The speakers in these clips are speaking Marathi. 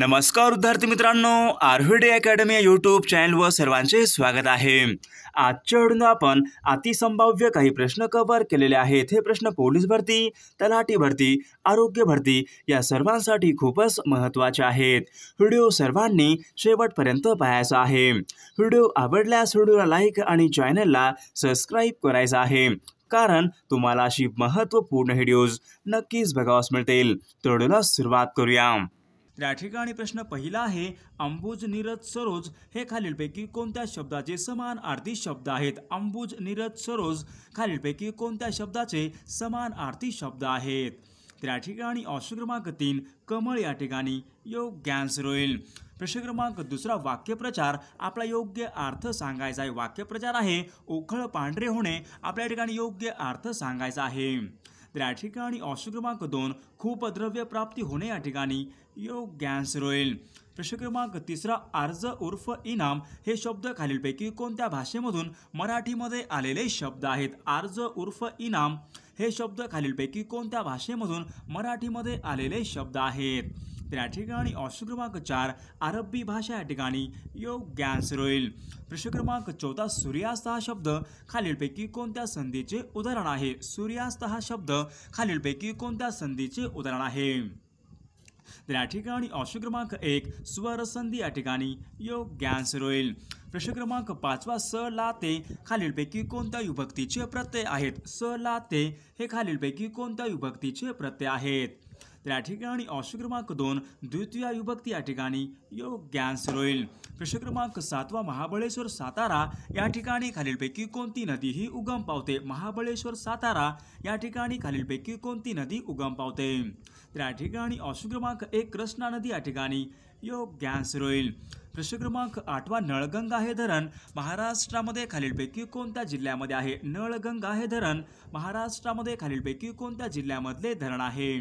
नमस्कार विद्यार्थी मित्रांनो आरव्हीडी अकॅडमी यूट्यूब चॅनलवर सर्वांचे स्वागत आहे आजच्या व्हिडिओ आपण अतिसंभाव्य काही प्रश्न कव्हर केलेले आहेत हे प्रश्न पोलीस भरती तलाठी भरती आरोग्य भरती या सर्वांसाठी खूपच महत्त्वाचे आहेत व्हिडिओ सर्वांनी शेवटपर्यंत पाहायचा आहे व्हिडिओ आवडल्यास व्हिडिओला लाईक आणि चॅनलला सबस्क्राईब करायचा आहे कारण तुम्हाला अशी महत्त्वपूर्ण व्हिडिओज नक्कीच बघावास मिळतील तर सुरुवात करूया त्या ठिकाणी प्रश्न पहिला आहे अंबुज नीरज सरोज हे खालीलपैकी कोणत्या शब्दाचे समान आरती शब्द आहेत अंबुज नीरज सरोज खालीलपैकी कोणत्या शब्दाचे समान आरती शब्द आहेत त्या ठिकाणी ऑप्शन क्रमांक तीन कमळ या ठिकाणी योग्य आन्सर होईल प्रश्न क्रमांक दुसरा वाक्यप्रचार आपला योग्य अर्थ सांगायचा आहे वाक्यप्रचार आहे ओखळ पांढरे होणे आपल्या ठिकाणी योग्य अर्थ सांगायचा आहे तर या ठिकाणी ऑप्शन क्रमांक दोन खूप द्रव्य प्राप्ती होणे या ठिकाणी योग होईल प्रश्न क्रमांक तिसरा अर्ज उर्फ इनाम हे शब्द खालीलपैकी कोणत्या भाषेमधून मराठीमध्ये आलेले शब्द आहेत अर्ज उर्फ इनाम हे शब्द खालीलपैकी कोणत्या भाषेमधून मराठीमध्ये आलेले शब्द आहेत त्या ठिकाणी ऑप्शन क्रमांक चार अरबी भाषा या ठिकाणी योग आन्सर होईल प्रश्न क्रमांक चौथा सूर्यास्त हा शब्द खालीलपैकी कोणत्या संधीचे उदाहरण आहे सूर्यास्त हा शब्द खालीलपैकी कोणत्या संधीचे उदाहरण आहे त्या ठिकाणी ऑप्शन क्रमांक एक संधी या ठिकाणी योग आन्सर होईल प्रश्न क्रमांक पाचवा स ला ते खालीलपैकी कोणत्या विभक्तीचे प्रत्यय आहेत स ला ते हे खालीलपैकी कोणत्या विभक्तीचे प्रत्यय आहेत त्या या ठिकाणी ऑप्शन क्रमांक दोन द्वितीय विभक्ती या ठिकाणी योग होईल प्रश्न क्रमांक सातवा महाबळेश्वर सातारा या ठिकाणी खालीलपैकी कोणती नदी ही उगम पावते महाबळेश्वर सातारा या ठिकाणी खालीलपैकी कोणती नदी उगम पावते तर या ठिकाणी ऑप्शन क्रमांक एक कृष्णा नदी या ठिकाणी आन्सर होईल प्रश्न क्रमांक आठवा नळगंगा हे धरण महाराष्ट्रामध्ये खालीलपैकी कोणत्या जिल्ह्यामध्ये आहे नळगंगा हे धरण महाराष्ट्रामध्ये खालीलपैकी कोणत्या जिल्ह्यामधले धरण आहे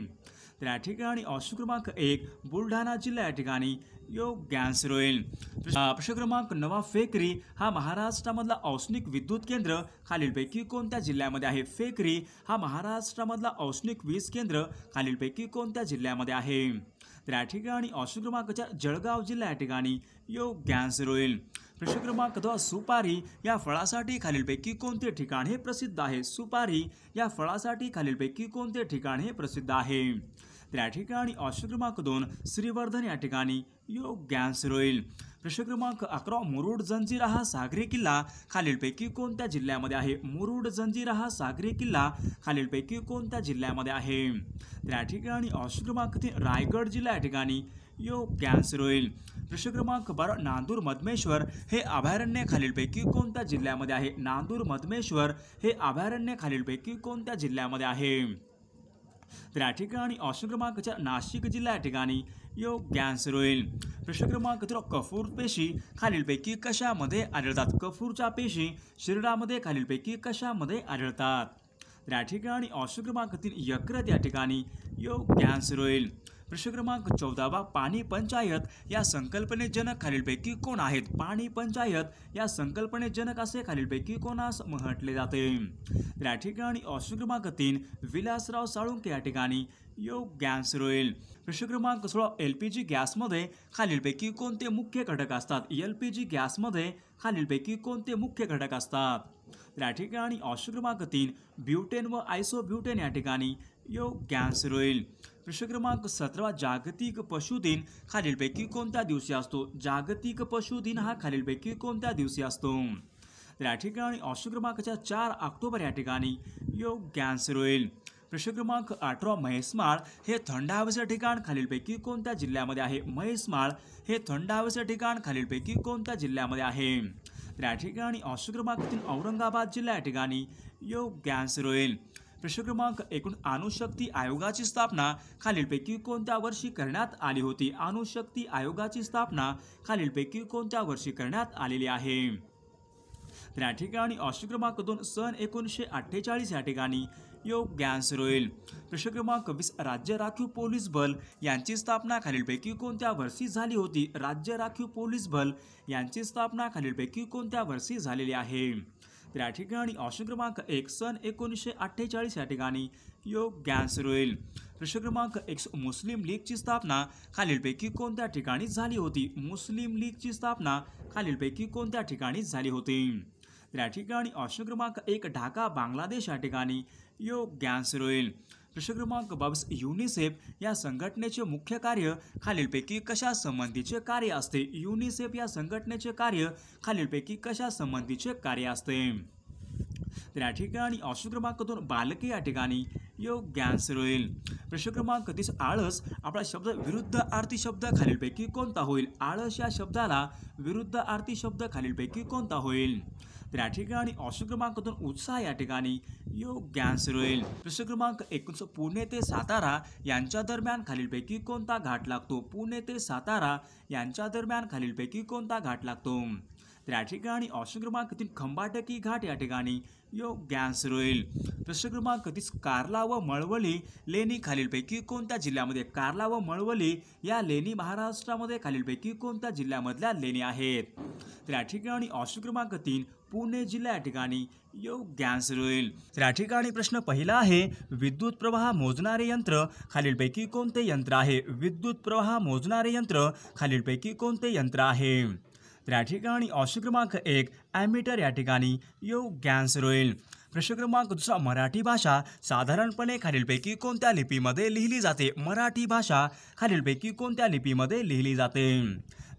त्या ठिकाणी ऑप्शन क्रमांक एक बुलढाणा जिल्हा या ठिकाणी योग आन्सर रोईल प्रश्न क्रमांक नवा फेकरी हा महाराष्ट्रामधला औष्णिक विद्युत केंद्र खालीलपैकी कोणत्या जिल्ह्यामध्ये आहे फेकरी हा महाराष्ट्रामधला औष्णिक वीज केंद्र खालीलपैकी कोणत्या जिल्ह्यामध्ये आहे तर या ठिकाणी ऑप्शन क्रमांक जळगाव जिल्हा या ठिकाणी योग रोईल रोईल प्रश्न क्रमांक द सुपारी या फळासाठी खालीलपैकी कोणते ठिकाण हे प्रसिद्ध आहे सुपारी या फळासाठी खालीलपैकी कोणते ठिकाण हे प्रसिद्ध आहे त्या ठिकाणी ऑप्शन क्रमांक दोन श्रीवर्धन या ठिकाणी योग्य आन्सर होईल प्रश्न क्रमांक अकरा मुरुड जंजिरा हा सागरी किल्ला खालीलपैकी कोणत्या जिल्ह्यामध्ये आहे मुरुड जंजिरा हा सागरी किल्ला खालीलपैकी कोणत्या जिल्ह्यामध्ये आहे त्या ठिकाणी ऑप्शन क्रमांक तीन रायगड जिल्हा या ठिकाणी योग्य आन्सर होईल प्रश्न क्रमांक बारा नांदूर मधमेश्वर हे अभयारण्य खालीलपैकी कोणत्या जिल्ह्यामध्ये आहे नांदूर मधमेश्वर हे अभयारण्य खालीलपैकी कोणत्या जिल्ह्यामध्ये आहे तर या ठिकाणी ऑप्शन क्रमांकच्या नाशिक जिल्हा या ठिकाणी योग आन्सर होईल प्रश्न क्रमांक कफूर पेशी खालीलपैकी कशामध्ये आढळतात कफूरच्या पेशी शरीरामध्ये खालीलपैकी कशामध्ये आढळतात त्या या ठिकाणी ऑप्शन तीन या ठिकाणी योग कॅन्सर होईल प्रश्न क्रमांक चौदावा पाणी पंचायत या संकल्पनेजनक खालीलपैकी कोण आहेत पाणी पंचायत या संकल्पनेजनक असे खालीलपैकी कोणास म्हटले जाते त्या या ठिकाणी ऑप्शन क्रमांक तीन विलासराव साळुंके या ठिकाणी योग गॅस रोईल प्रश्न क्रमांक सोळा एल पी जी गॅसमध्ये खालीलपैकी कोणते मुख्य घटक असतात एल पी जी गॅसमध्ये खालीलपैकी कोणते मुख्य घटक असतात तर या ठिकाणी औषध क्रमांक तीन ब्युटेन व ब्युटेन या ठिकाणी गॅस रोईल प्रश्न क्रमांक सतरा जागतिक पशु दिन खालीलपैकी कोणत्या दिवशी असतो जागतिक पशु दिन हा खालीलपैकी कोणत्या दिवशी असतो तर या ठिकाणी औषध क्रमांकाच्या चार ऑक्टोबर या ठिकाणी योग गॅन्स होईल प्रश्न क्रमांक अठरा महेसमाळ हे थंड हवेचं ठिकाण खालीलपैकी कोणत्या जिल्ह्यामध्ये आहे महेसमाळ हे थंड हवेचे ठिकाण खालीलपैकी कोणत्या जिल्ह्यामध्ये आहे त्या या ठिकाणी ऑप्शन क्रमांकातील औरंगाबाद जिल्हा या ठिकाणी योग गॅस रोईल प्रश्न क्रमांक एकूण अणुशक्ती आयोगाची स्थापना खालीलपैकी कोणत्या वर्षी करण्यात आली होती अणुशक्ती आयोगाची स्थापना खालीलपैकी कोणत्या वर्षी करण्यात आलेली आहे तर ठिकाणी ऑप्शन क्रमांक दोन सन एकोणीसशे अठ्ठेचाळीस या ठिकाणी गॅस रोईल प्रश्न क्रमांक वीस राज्य राखीव पोलीस बल यांची स्थापना खालीलपैकी कोणत्या वर्षी झाली होती राज्य राखीव पोलीस बल यांची स्थापना खालीलपैकी कोणत्या वर्षी झालेली आहे त्या ठिकाणी ऑप्शन क्रमांक एक सन एकोणीसशे अठ्ठेचाळीस या ठिकाणी योग्यांश रोईल प्रश्न क्रमांक एक मुस्लिम लीगची स्थापना खालीलपैकी कोणत्या ठिकाणी झाली होती मुस्लिम लीगची स्थापना खालीलपैकी कोणत्या ठिकाणी झाली होती त्या ठिकाणी ऑप्शन क्रमांक एक ढाका बांगलादेश या ठिकाणी योग्य आन्सर होईल प्रश्न क्रमांक बावीस युनिसेफ या संघटनेचे मुख्य कार्य खालीलपैकी कशा संबंधीचे कार्य असते युनिसेफ या संघटनेचे कार्य खालीलपैकी कशा संबंधीचे कार्य असते तर या ठिकाणी ऑप्शन क्रमांक दोन बालके या ठिकाणी योग्य आन्सर होईल प्रश्न क्रमांक तीस आळस आपला शब्द विरुद्ध आरती शब्द खालीलपैकी कोणता होईल आळस या शब्दाला विरुद्ध आरती शब्द खालीलपैकी कोणता होईल तर या ठिकाणी ऑप्शन क्रमांक उत्साह या ठिकाणी योग्य आन्सर होईल प्रश्न क्रमांक एकोणीस पुणे ते सातारा यांच्या दरम्यान खालीलपैकी कोणता घाट लागतो पुणे ते सातारा यांच्या दरम्यान खालीलपैकी कोणता घाट लागतो त्या ठिकाणी ऑप्शन क्रमांक तीन खंबाटकी घाट या ठिकाणी योग आन्सर होईल प्रश्न क्रमांक तीस कार्ला व मळवली लेणी खालीलपैकी कोणत्या जिल्ह्यामध्ये कार्ला व मळवली या लेणी महाराष्ट्रामध्ये खालीलपैकी कोणत्या जिल्ह्यामधल्या लेणी आहेत तर या ठिकाणी ऑप्शन क्रमांक तीन पुणे जिल्हा या ठिकाणी योग गॅस रोईल तर या ठिकाणी प्रश्न पहिला आहे विद्युत प्रवाह मोजणारे यंत्र खालीलपैकी कोणते यंत्र आहे विद्युत प्रवाह मोजणारे यंत्र खालीलपैकी कोणते यंत्र आहे तर या ठिकाणी ऑप्शन क्रमांक एक ॲमिटर या ठिकाणी योग आन्सर होईल प्रश्न क्रमांक दुसरा मराठी भाषा साधारणपणे खालीलपैकी कोणत्या लिपीमध्ये लिहिली जाते मराठी भाषा खालीलपैकी कोणत्या लिपीमध्ये लिहिली जाते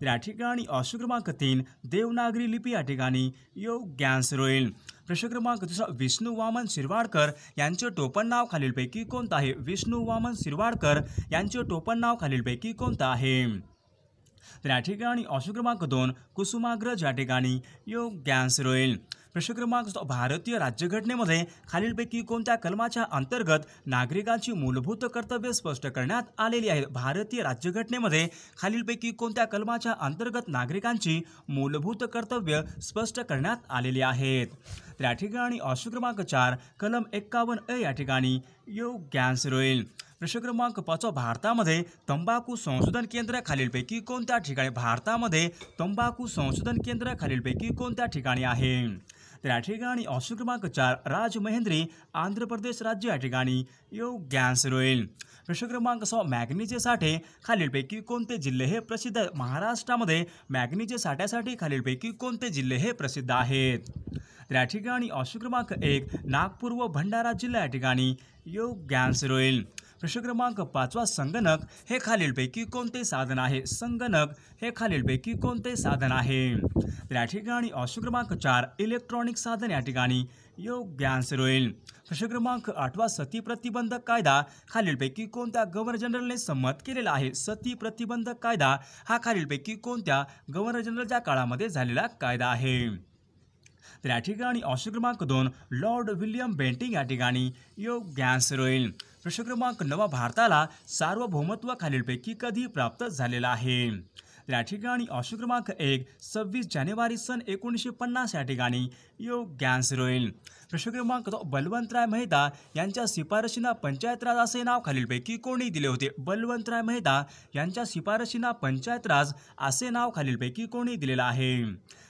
तर या ठिकाणी ऑप्शन क्रमांक तीन देवनागरी लिपी या ठिकाणी योग आन्सर होईल प्रश्न क्रमांक दुसरा विष्णू वामन शिरवाडकर यांचे टोपण नाव खालीलपैकी कोणतं आहे विष्णू वामन शिरवाडकर यांचे टोपण नाव खालीलपैकी कोणतं आहे तर या ठिकाणी ऑप्शन क्रमांक दोन कुसुमाग्रज या ठिकाणी योग रोईल प्रश्न क्रमांक भारतीय राज्यघटनेमध्ये खालीलपैकी कोणत्या कलमाच्या अंतर्गत नागरिकांची मूलभूत कर्तव्य स्पष्ट करण्यात आलेली आहेत भारतीय राज्यघटनेमध्ये खालीलपैकी कोणत्या कलमाच्या अंतर्गत नागरिकांची मूलभूत कर्तव्य स्पष्ट करण्यात आलेली आहेत त्या या ठिकाणी ऑप्शन क्रमांक चार कलम एक्कावन्न अ या ठिकाणी योग्यांस रोईल प्रश्न क्रमांक भारतामध्ये तंबाखू संशोधन केंद्र खालीलपैकी कोणत्या ठिकाणी भारतामध्ये तंबाखू संशोधन केंद्र खालीलपैकी कोणत्या ठिकाणी आहे तर या ठिकाणी ऑप्शन क्रमांक चार राजमहेंद्री आंध्र प्रदेश राज्य या ठिकाणी योग्यांश रोईल प्रश्न क्रमांक सहा मॅग्नीचे साठे खालीलपैकी कोणते जिल्हे हे प्रसिद्ध महाराष्ट्रामध्ये मॅग्नीचे साठ्यासाठी खालीलपैकी कोणते जिल्हे हे प्रसिद्ध आहेत तर या ठिकाणी ऑप्शन क्रमांक एक नागपूर व भंडारा जिल्हा या ठिकाणी योग्यांश रोईल प्रश्न क्रमांक पाचवा संगणक हे खालीलपैकी कोणते साधन आहे संगणक हे खालीलपैकी कोणते साधन आहे तर या ठिकाणी ऑप्शन क्रमांक चार इलेक्ट्रॉनिक साधन या ठिकाणी योग्य आन्सर होईल प्रश्न क्रमांक आठवा सती प्रतिबंधक कायदा खालीलपैकी कोणत्या गव्हर्नर जनरलने संमत केलेला आहे सती प्रतिबंधक कायदा हा खालीलपैकी कोणत्या गव्हर्नर जनरलच्या काळामध्ये झालेला कायदा आहे तर या ठिकाणी ऑप्शन क्रमांक दोन लॉर्ड विलियम बेंटिंग या ठिकाणी योग्य आन्सर होईल प्रश्न क्रमांक नवा भारताला सार्वभौमत्व खालीलपैकी कधी प्राप्त झालेला आहे या ठिकाणी ऑप्शन क्रमांक एक सव्वीस जानेवारी सन एकोणीसशे पन्नास या ठिकाणी योग गॅन्स रोईल प्रश्न क्रमांक बलवंतराय मेहता यांच्या शिफारशींना पंचायतराज असे नाव खालीलपैकी कोणी दिले होते बलवंतराय मेहता यांच्या शिफारशींना पंचायतराज असे नाव खालीलपैकी कोणी दिलेलं आहे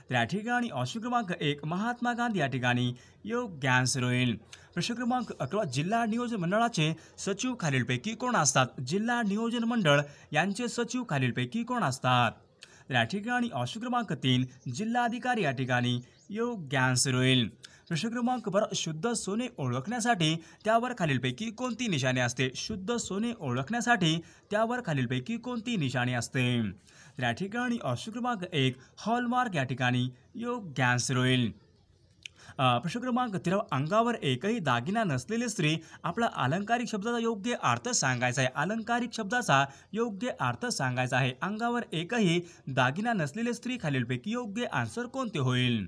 त्या या ठिकाणी ऑप्शन क्रमांक एक महात्मा गांधी या ठिकाणी योग्य आन्सर होईल प्रश्न क्रमांक अकरा जिल्हा नियोजन मंडळाचे सचिव खालीलपैकी कोण असतात जिल्हा नियोजन मंडळ यांचे सचिव खालीलपैकी कोण असतात तर या ठिकाणी ऑप्शन क्रमांक तीन जिल्हाधिकारी या ठिकाणी योग्य आन्सर होईल प्रश्न क्रमांक बरं शुद्ध सोने ओळखण्यासाठी त्यावर खालीलपैकी कोणती निशाणी असते शुद्ध सोने ओळखण्यासाठी त्यावर खालीलपैकी कोणती निशाणी असते त्या या ठिकाणी ऑप्शन क्रमांक एक हॉलमार्क या ठिकाणी योग्य आन्सर होईल प्रश्न क्रमांक तेरा अंगावर एकही दागिना नसलेली स्त्री आपला अलंकारिक शब्दाचा योग्य अर्थ सांगायचा आहे अलंकारिक शब्दाचा योग्य अर्थ सांगायचा आहे अंगावर एकही दागिना नसलेली स्त्री खालीलपैकी योग्य आन्सर कोणते होईल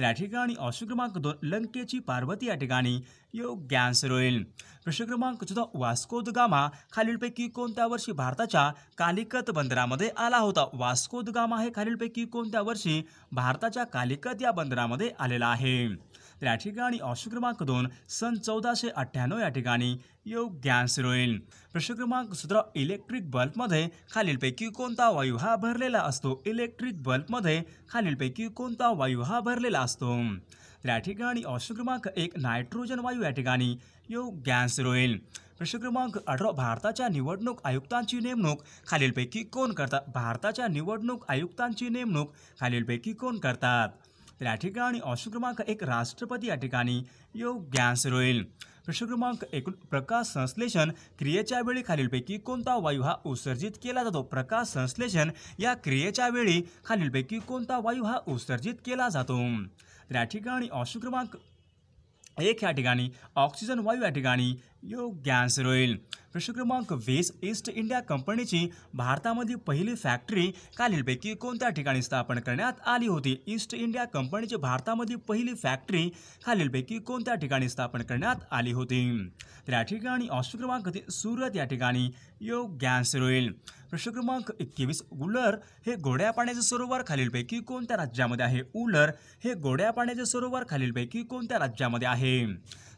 या ठिकाणी अशुक्रमांक क्रमांक दोन लंकेची पार्वती या ठिकाणी योग्य आन्सर होईल प्रश्न क्रमांक चौदा वास्को द गामा खालीलपैकी कोणत्या वर्षी भारताच्या कालिकत बंदरामध्ये आला होता वास्को द गामा हे खालीलपैकी कोणत्या वर्षी भारताच्या कालिकत या बंदरामध्ये आलेला आहे तर या ठिकाणी ऑप्शन क्रमांक दोन सन चौदाशे अठ्ठ्याण्णव या ठिकाणी योग गॅस होईल प्रश्न क्रमांक सतरा इलेक्ट्रिक बल्बमध्ये खालीलपैकी कोणता वायू हा भरलेला असतो इलेक्ट्रिक बल्बमध्ये खालीलपैकी कोणता वायू हा भरलेला असतो तर या ठिकाणी ऑप्शन क्रमांक एक नायट्रोजन वायू या ठिकाणी योग गॅस होईल प्रश्न क्रमांक अठरा भारताच्या निवडणूक आयुक्तांची नेमणूक खालीलपैकी कोण करतात भारताच्या निवडणूक आयुक्तांची नेमणूक खालीलपैकी कोण करतात तर या ठिकाणी ऑप्शन क्रमांक एक राष्ट्रपती या ठिकाणी योग्य आन्सर होईल प्रश्न क्रमांक एक प्रकाश संश्लेषण क्रियेच्या वेळी खालीलपैकी कोणता वायू हा उत्सर्जित केला जातो प्रकाश संश्लेषण या क्रियेच्या वेळी खालीलपैकी कोणता वायू हा उत्सर्जित केला जातो तर या ठिकाणी ऑप्शन क्रमांक एक या ठिकाणी ऑक्सिजन वायू या ठिकाणी योग्य आन्सर होईल प्रश्न क्रमांक वीस ईस्ट इंडिया कंपनीची भारतामध्ये पहिली फॅक्टरी खालीलपैकी कोणत्या ठिकाणी स्थापन करण्यात आली होती ईस्ट इंडिया कंपनीची भारतामध्ये पहिली फॅक्टरी खालीलपैकी कोणत्या ठिकाणी स्थापन करण्यात आली होती तर या ठिकाणी ऑप्शन क्रमांक सुरत या ठिकाणी योग्य आन्सर होईल प्रश्न क्रमांक एकवीस उलर हे गोड्या पाण्याचे सरोवर खालीलपैकी कोणत्या राज्यामध्ये आहे उलर हे गोड्या पाण्याचे सरोवर खालीलपैकी कोणत्या राज्यामध्ये आहे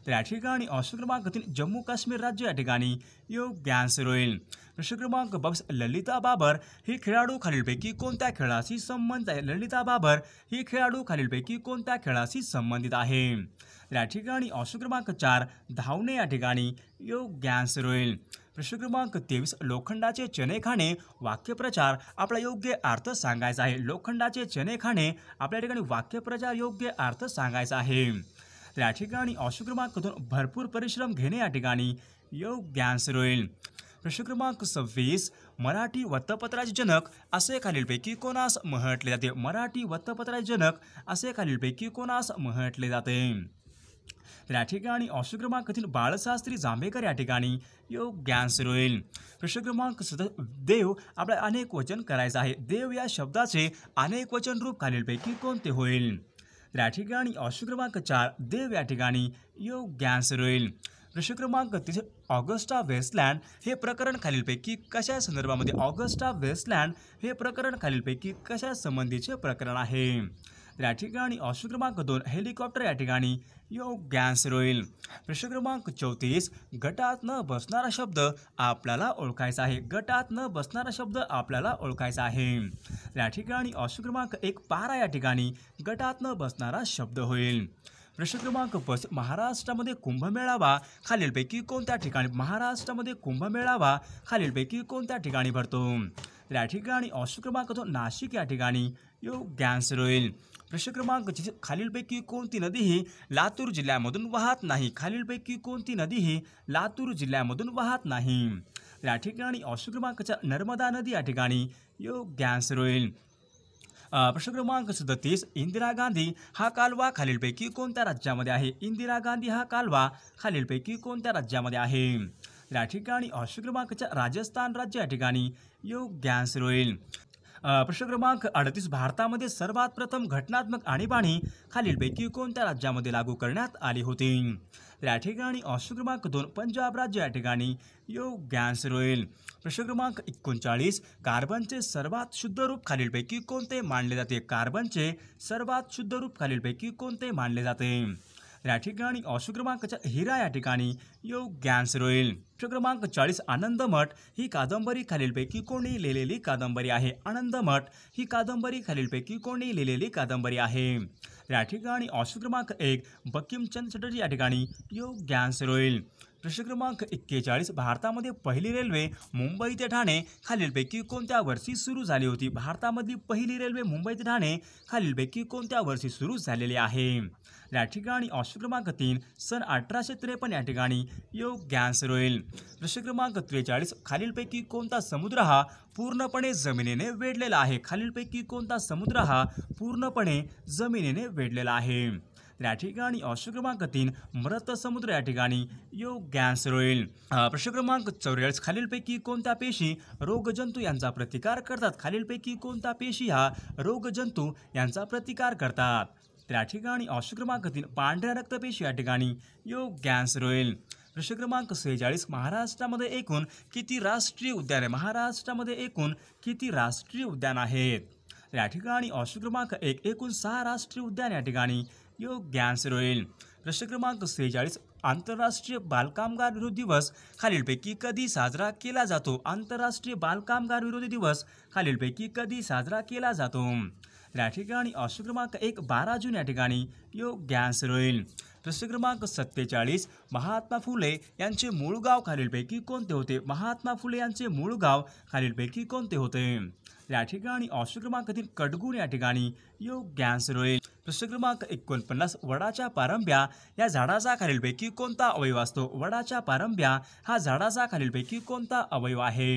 तर या ठिकाणी ऑप्शन क्रमांक तीन जम्मू काश्मीर राज्य या ठिकाणी योग्य आन्सर होईल प्रश्न क्रमांक बक्स ललिता बाबर ही खेळाडू खालीलपैकी कोणत्या खेळाशी संबंधित आहे ललिता बाबर ही खेळाडू खालीलपैकी कोणत्या खेळाशी संबंधित आहे या ठिकाणी ऑप्शन क्रमांक चार धावणे या ठिकाणी योग्य आन्सर होईल प्रश्न क्रमांक तेवीस लोखंडाचे चने खाणे वाक्यप्रचार आपला योग्य अर्थ सांगायचा आहे लोखंडाचे चने खाणे आपल्या ठिकाणी वाक्यप्रचार योग्य अर्थ सांगायचा आहे या ठिकाणी अशुक्रमांकातून भरपूर परिश्रम घेणे या ठिकाणी योग आन्सर होईल प्रश्न क्रमांक सव्वीस मराठी वत्तपत्राचे जनक असे खालीलपैकी कोणास म्हटले जाते मराठी वृत्तपत्राचे जनक असे खालीलपैकी कोणास म्हटले जाते त्या या ठिकाणी ऑप्शन बाळशास्त्री जांभेकर या ठिकाणी योग आन्सर होईल प्रश्न क्रमांक सत देव आपल्याला अनेक वचन करायचं आहे देव या शब्दाचे अनेक वचन रूप खालीलपैकी कोणते होईल त्या या ठिकाणी ऑप्शन क्रमांक चार देव या ठिकाणी योग्य आन्सर होईल प्रश्न क्रमांक तीस ऑगस्टा वेस्टलँड हे प्रकरण खालीलपैकी कशा संदर्भामध्ये ऑगस्टा वेस्टलँड हे प्रकरण खालीलपैकी कशा संबंधीचे प्रकरण आहे तर या ठिकाणी ऑप्शन क्रमांक दोन हेलिकॉप्टर या ठिकाणी योग गॅन्सर होईल प्रश्न क्रमांक चौतीस गटात न बसणारा शब्द आपल्याला ओळखायचा आहे गटात न बसणारा शब्द आपल्याला ओळखायचा आहे या ठिकाणी ऑप्शन क्रमांक एक पारा या ठिकाणी गटात न बसणारा शब्द होईल प्रश्न क्रमांक पस महाराष्ट्रामध्ये कुंभमेळावा खालीलपैकी कोणत्या ठिकाणी महाराष्ट्रामध्ये कुंभमेळावा खालीलपैकी कोणत्या ठिकाणी भरतो या ठिकाणी क्रमांक तो नाशिक या ठिकाणी योग गॅन्स होईल प्रश्न क्रमांक खालीलपैकी कोणती नदी ही लातूर जिल्ह्यामधून वाहत नाही खालीलपैकी कोणती नदी ही लातूर जिल्ह्यामधून वाहत नाही या ठिकाणी ऑप्शन क्रमांकच्या नर्मदा नदी या ठिकाणी योग्य आन्सर होईल प्रश्न क्रमांक सदतीस इंदिरा गांधी हा कालवा खालीलपैकी कोणत्या राज्यामध्ये आहे इंदिरा गांधी हा कालवा खालीलपैकी कोणत्या राज्यामध्ये आहे या ठिकाणी ऑप्शन क्रमांकच्या राजस्थान राज्य या ठिकाणी योग्य आन्सर होईल प्रश्न क्रमांक अडतीस भारतामध्ये सर्वात प्रथम घटनात्मक आणीबाणी खालीलपैकी कोणत्या राज्यामध्ये लागू करण्यात आली होती तर या ठिकाणी ऑप्शन क्रमांक दोन पंजाब राज्य या ठिकाणी योग्यांश रोईल प्रश्न क्रमांक एकोणचाळीस कार्बनचे सर्वात शुद्ध रूप खालीलपैकी कोणते मानले जाते कार्बनचे सर्वात शुद्ध रूप खालीलपैकी कोणते मानले जाते या ठिकाणी ऑप्शन हिरा या ठिकाणी योग गॅन्स रोईल क्रमांक चाळीस मठ ही कादंबरी खालीलपैकी कोणी लिहिलेली कादंबरी आहे आनंद मठ ही कादंबरी खालीलपैकी कोणी लिहिलेली कादंबरी आहे या ठिकाणी ऑप्शन क्रमांक एक बकिमचंद चटर्जी या ठिकाणी योग गॅन्स रोईल प्रश्न क्रमांक एक्केचाळीस भारतामध्ये पहिली रेल्वे मुंबई ते ठाणे खालीलपैकी कोणत्या वर्षी सुरू झाली होती भारतामधली पहिली रेल्वे मुंबई ते ठाणे खालीलपैकी कोणत्या वर्षी सुरू झालेली आहे या ठिकाणी ऑप्शन क्रमांक तीन सन अठराशे त्रेपन्न या ठिकाणी योग्यांश रोईल प्रश्न क्रमांक त्रेचाळीस खालीलपैकी कोणता समुद्र हा पूर्णपणे जमिनीने वेढलेला आहे खालीलपैकी कोणता समुद्र हा पूर्णपणे जमिनीने वेढलेला आहे या ठिकाणी ऑप्शन क्रमांक तीन मृत समुद्र या ठिकाणी योग रोईल प्रश्न क्रमांक चौऱ्याळीस खालीलपैकी कोणत्या पेशी रोगजंतू यांचा प्रतिकार करतात खालीलपैकी कोणता पेशी हा रोगजंतू यांचा प्रतिकार करतात त्या ठिकाणी ऑप्शन क्रमांक तीन पांढऱ्या रक्तपेशी या ठिकाणी गॅस रोईल प्रश्न क्रमांक सेहेचाळीस महाराष्ट्रामध्ये एकूण किती राष्ट्रीय उद्याने महाराष्ट्रामध्ये एकूण किती राष्ट्रीय उद्यान आहेत या ठिकाणी ऑप्शन क्रमांक एक एकूण सहा राष्ट्रीय उद्यान या ठिकाणी योग्य आन्सर होईल प्रश्न क्रमांक सेहेचाळीस आंतरराष्ट्रीय बालकामगार विरोधी दिवस खालीलपैकी कधी साजरा केला जातो आंतरराष्ट्रीय बालकामगार विरोधी दिवस खालीलपैकी कधी साजरा केला जातो या ठिकाणी ऑप्शन क्रमांक एक बारा जून या ठिकाणी योग्य आन्सर होईल प्रश्न क्रमांक सत्तेचाळीस महात्मा फुले यांचे मूळ गाव खालीलपैकी कोणते होते महात्मा फुले यांचे मूळ गाव खालीलपैकी कोणते होते या ठिकाणी ऑप्शन क्रमांक कडगुण या ठिकाणी योग्य आन्सर होईल प्रश्न क्रमांक एकोणपन्नास वडाच्या पारंब्या या झाडाचा खालीलपैकी कोणता अवयव असतो वडाच्या पारंब्या हा झाडाचा खालीलपैकी कोणता अवयव आहे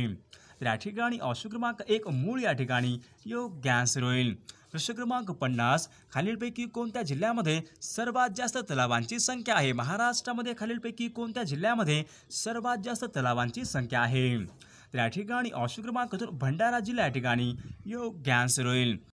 या ठिकाणी ऑप्शन क्रमांक एक मूळ या ठिकाणी योग्य आन्सर होईल प्रश्न क्रमांक पन्नास खालीलपैकी कोणत्या जिल्ह्यामध्ये सर्वात जास्त तलावांची संख्या आहे महाराष्ट्रामध्ये खालीलपैकी कोणत्या जिल्ह्यामध्ये सर्वात जास्त तलावांची संख्या आहे त्या ठिकाणी ऑप्शन क्रमांक भंडारा जिल्हा या ठिकाणी आन्सर होईल